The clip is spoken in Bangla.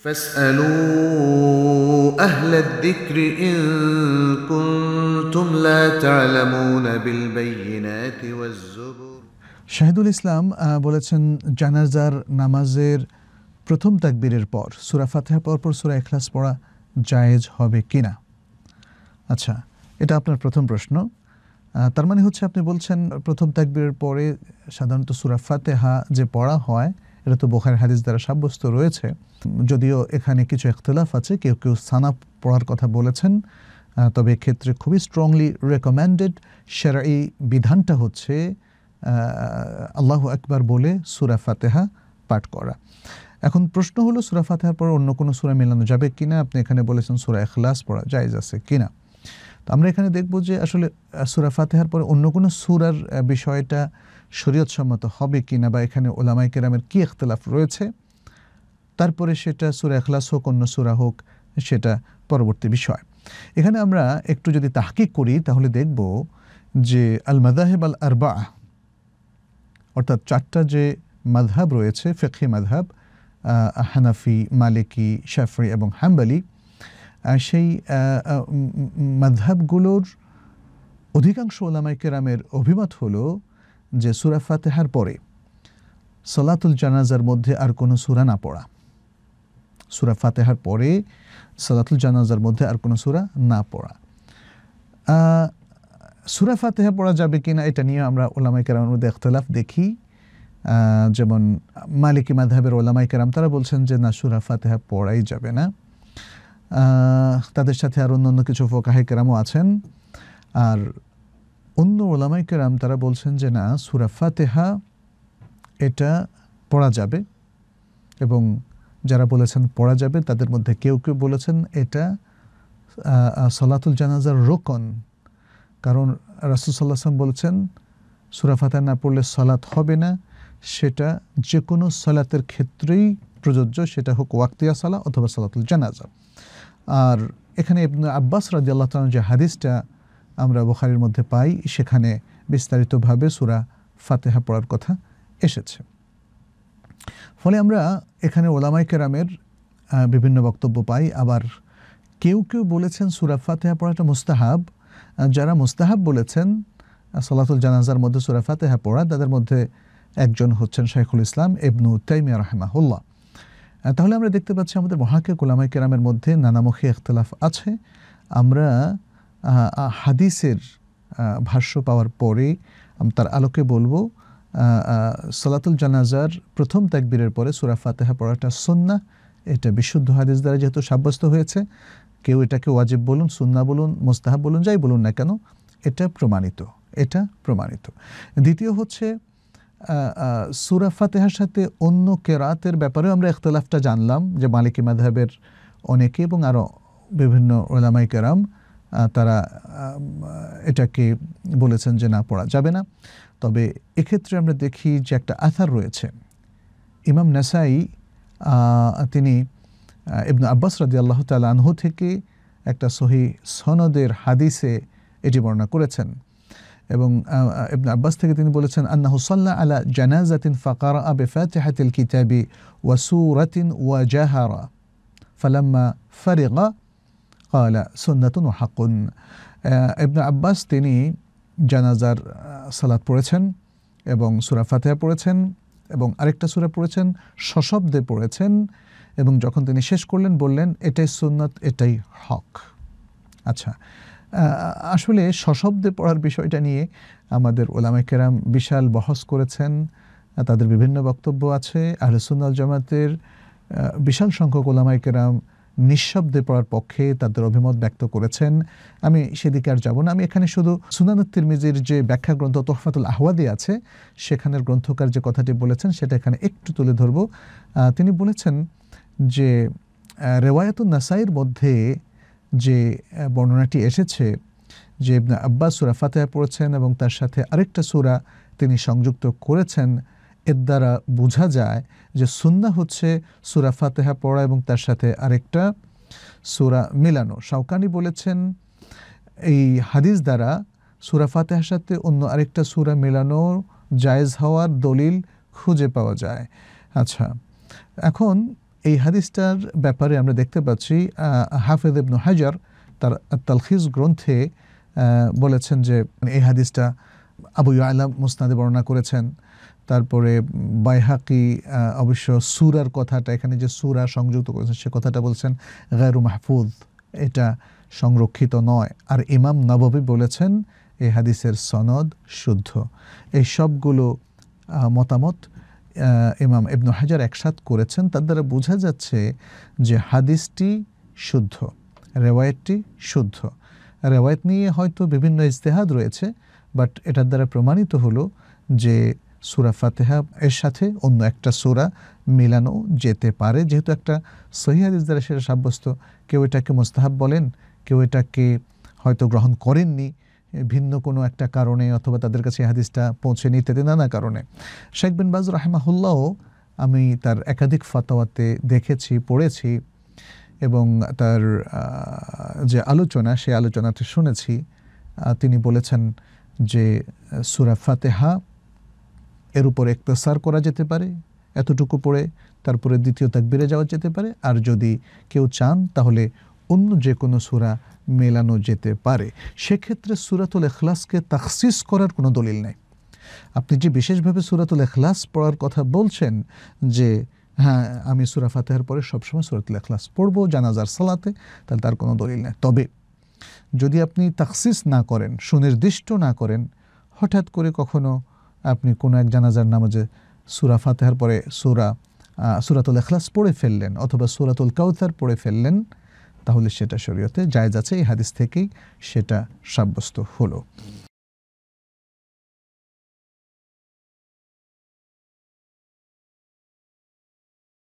فاسألوا أهل الذكر إن كنتم لا تعلمون بالبينات والزبر শাহিদুল ইসলাম বলেছেন জানাজার নামাজের প্রথম তাকবীরের পর সুরা ফাতেহা পর পর সুরা এখলাস পড়া জায়েজ হবে কি না আচ্ছা এটা আপনার প্রথম প্রশ্ন তার মানে হচ্ছে আপনি বলছেন প্রথম তাকবীরের পরে সাধারণত সুরা ফাতেহা যে পড়া হয় এটা তো বোখার হাদিস দ্বারা সাব্যস্ত রয়েছে যদিও এখানে কিছু একতলাফ আছে কেউ কেউ সানা পড়ার কথা বলেছেন তবে ক্ষেত্রে খুবই স্ট্রংলি রেকমেন্ডেড সেরাই বিধানটা হচ্ছে আল্লাহ একবার বলে সুরা ফাতেহা পাঠ করা এখন প্রশ্ন হলো সুরা ফাতেহার পর অন্য কোনো সুরা মেলানো যাবে কিনা আপনি এখানে বলেছেন সুরা এখলাস পড়া জায়জ আছে কিনা তো আমরা এখানে দেখব যে আসলে সুরা ফাতেহার পরে অন্য কোনো সুরার বিষয়টা শরীয়তসম্মত হবে কি না বা এখানে ওলামাই কেরামের কী ইখতলাফ রয়েছে তারপরে সেটা সুরা এখলাস হোক অন্য সুরা হোক সেটা পরবর্তী বিষয় এখানে আমরা একটু যদি তাহকিক করি তাহলে দেখব যে আল মাদাহেব আল আরবা অর্থাৎ চারটা যে মাধাব রয়েছে ফেকি মাধাব হানাফি মালিকি শাফরি এবং হাম্বালি সেই মাধাবগুলোর অধিকাংশ ওলামাইকেরামের অভিমত হলো যে সুরা ফাতেহার পরে সলাতুল জানাজার মধ্যে আর কোনো সুরা না পড়া সুরা ফাতেহার পরে সলাতুল জানাজার মধ্যে আর কোনো সুরা না পড়া সুরা ফাতেহা পড়া যাবে কিনা এটা নিয়ে আমরা ওলামাই কেরামের মধ্যে এখতলাফ দেখি যেমন মালিকী মাধাবের ওলামাই কেরাম তারা বলছেন যে না সুরা ফাতেহা পড়াই যাবে না তাদের সাথে আর অন্য অন্য কিছু ফোকাহে কেরামও আছেন আর অন্য ওলামাইকেরাম তারা বলছেন যে না সুরা ফাতেহা এটা পড়া যাবে এবং যারা বলেছেন পড়া যাবে তাদের মধ্যে কেউ কেউ বলেছেন এটা সলাতুল জানাজার রোকন কারণ রাসুসাল্লাহাম বলেছেন সুরাফাতা না পড়লে সলাত হবে না সেটা যে কোনো সলাতের ক্ষেত্রেই প্রযোজ্য সেটা হোক ওয়াক্তিয়া সালা অথবা সলাতুল জানাজা আর এখানে আব্বাস রাজি আল্লাহ যে হাদিসটা আমরা বোখারির মধ্যে পাই সেখানে বিস্তারিতভাবে সুরা ফাতেহা পড়ার কথা এসেছে ফলে আমরা এখানে ওলামাই কেরামের বিভিন্ন বক্তব্য পাই আবার কেউ কেউ বলেছেন সুরা ফাতেহা পড়াটা মুস্তাহাব যারা মুস্তাহাব বলেছেন সলাতুল জানাজার মধ্যে সুরা ফাতেহা পড়া তাদের মধ্যে একজন হচ্ছেন শাইখুল ইসলাম এবনু তাইমিয়া রাহমাহুল্লাহ তাহলে আমরা দেখতে পাচ্ছি আমাদের মহাকে গোলামাই কেরামের মধ্যে নানামুখী একতলাফ আছে আমরা হাদিসের ভাষ্য পাওয়ার পরে আমি তার আলোকে বলবো সলাতুল জানাজার প্রথম তাকবীরের পরে সুরা ফাতেহা পড়াটা সন্না এটা বিশুদ্ধ হাদিস দ্বারা যেহেতু সাব্যস্ত হয়েছে কেউ এটাকে ওয়াজিব বলুন সুন্না বলুন মোস্তাহাব বলুন যাই বলুন না কেন এটা প্রমাণিত এটা প্রমাণিত দ্বিতীয় হচ্ছে সুরা ফাতেহার সাথে অন্য কেরাতের ব্যাপারেও আমরা এখতলাফটা জানলাম যে মালিকী মাধাবের অনেকে এবং আরও বিভিন্ন ওলামাই কেরাম তারা এটাকে বলেছেন যে না পড়া যাবে না তবে এক্ষেত্রে আমরা দেখি যে একটা আথার রয়েছে ইমাম নাসাই তিনি ইবনু আব্বাস রাজি আল্লাহ তাল থেকে একটা সহি সনদের হাদিসে এটি বর্ণনা করেছেন এবং ইবন আব্বাস থেকে তিনি বলেছেন আন্না হুসাল্লা আলা জানাজাতিন ফাকার আবে ফাতেহাতিল কিতাবি ওয়াসুরাতিন ওয়া জাহারা ফালাম্মা ফারিগা কলা সুন্নাতুন হাকুন আব্বাস তিনি জানাজার সালাত পড়েছেন এবং সুরা ফাতেহা পড়েছেন এবং আরেকটা সুরা পড়েছেন সশব্দে পড়েছেন এবং যখন তিনি শেষ করলেন বললেন এটাই সুন্নাত এটাই হক আচ্ছা আসলে সশব্দে পড়ার বিষয়টা নিয়ে আমাদের ওলামাকেরাম বিশাল বহস করেছেন তাদের বিভিন্ন বক্তব্য আছে সুন্নাল জামাতের বিশাল সংখ্যক ওলামাইকেরাম নিঃশব্দে পড়ার পক্ষে তাদের অভিমত ব্যক্ত করেছেন আমি সেদিকে আর যাব না আমি এখানে শুধু সুনানুত তিরমিজির যে ব্যাখ্যা গ্রন্থ তোহফাতুল আহওয়াদি আছে সেখানের গ্রন্থকার যে কথাটি বলেছেন সেটা এখানে একটু তুলে ধরব তিনি বলেছেন যে রেওয়ায়তুল নাসাইয়ের মধ্যে যে বর্ণনাটি এসেছে যে আব্বাস সুরা ফাতেহা পড়েছেন এবং তার সাথে আরেকটা সুরা তিনি সংযুক্ত করেছেন এর দ্বারা বোঝা যায় যে সুন্না হচ্ছে সুরা ফাতেহা পড়া এবং তার সাথে আরেকটা সুরা মেলানো শাওকানি বলেছেন এই হাদিস দ্বারা সুরা ফাতেহার সাথে অন্য আরেকটা সুরা মেলানো জায়েজ হওয়ার দলিল খুঁজে পাওয়া যায় আচ্ছা এখন এই হাদিসটার ব্যাপারে আমরা দেখতে পাচ্ছি হাফেদ ইবনু হাজার তার তালখিজ গ্রন্থে বলেছেন যে এই হাদিসটা আবু আলাম মুসনাদে বর্ণনা করেছেন তারপরে বাইহাকি অবশ্য সুরার কথাটা এখানে যে সুরা সংযুক্ত করেছেন সে কথাটা বলছেন গায়রু মাহফুজ এটা সংরক্ষিত নয় আর ইমাম নববী বলেছেন এ হাদিসের সনদ শুদ্ধ এই সবগুলো মতামত ইমাম ইবনু হাজার একসাথ করেছেন তার দ্বারা বোঝা যাচ্ছে যে হাদিসটি শুদ্ধ রেওয়ায়তটি শুদ্ধ রেওয়ায়ত নিয়ে হয়তো বিভিন্ন ইজতেহাদ রয়েছে বাট এটার দ্বারা প্রমাণিত হলো যে সুরা ফাতেহা এর সাথে অন্য একটা সুরা মেলানো যেতে পারে যেহেতু একটা সহিহাদিস দ্বারা সেটা সাব্যস্ত কেউ এটাকে মোস্তাহাব বলেন কেউ এটাকে হয়তো গ্রহণ করেননি ভিন্ন কোনো একটা কারণে অথবা তাদের কাছে হাদিসটা পৌঁছে ইত্যাদি নানা কারণে শেখ বিন বাজুর রাহেমাহুল্লাও আমি তার একাধিক ফতোয়াতে দেখেছি পড়েছি এবং তার যে আলোচনা সেই আলোচনাতে শুনেছি তিনি বলেছেন যে সুরা ফাতেহা এর উপর একতসার করা যেতে পারে এতটুকু পড়ে তারপরে দ্বিতীয় তাকবিরে যাওয়া যেতে পারে আর যদি কেউ চান তাহলে অন্য যে কোনো সুরা মেলানো যেতে পারে সেক্ষেত্রে সুরাতুল এখলাসকে তাকসিস করার কোনো দলিল নেই আপনি যে বিশেষভাবে সুরাতুল এখলাস পড়ার কথা বলছেন যে হ্যাঁ আমি সুরা ফাতেহার পরে সবসময় সুরাতুল এখলাস পড়বো জানাজার সালাতে তাহলে তার কোনো দলিল নেই তবে যদি আপনি তাকসিস না করেন সুনির্দিষ্ট না করেন হঠাৎ করে কখনো আপনি কোনো এক জানাজার নামাজে সুরা ফাতেহার পরে সুরা সুরাতুল এখলাস পড়ে ফেললেন অথবা সুরাতুল কাউথার পড়ে ফেললেন তাহলে সেটা শরীয়তে জায়জ আছে এই হাদিস থেকেই সেটা সাব্যস্ত হলো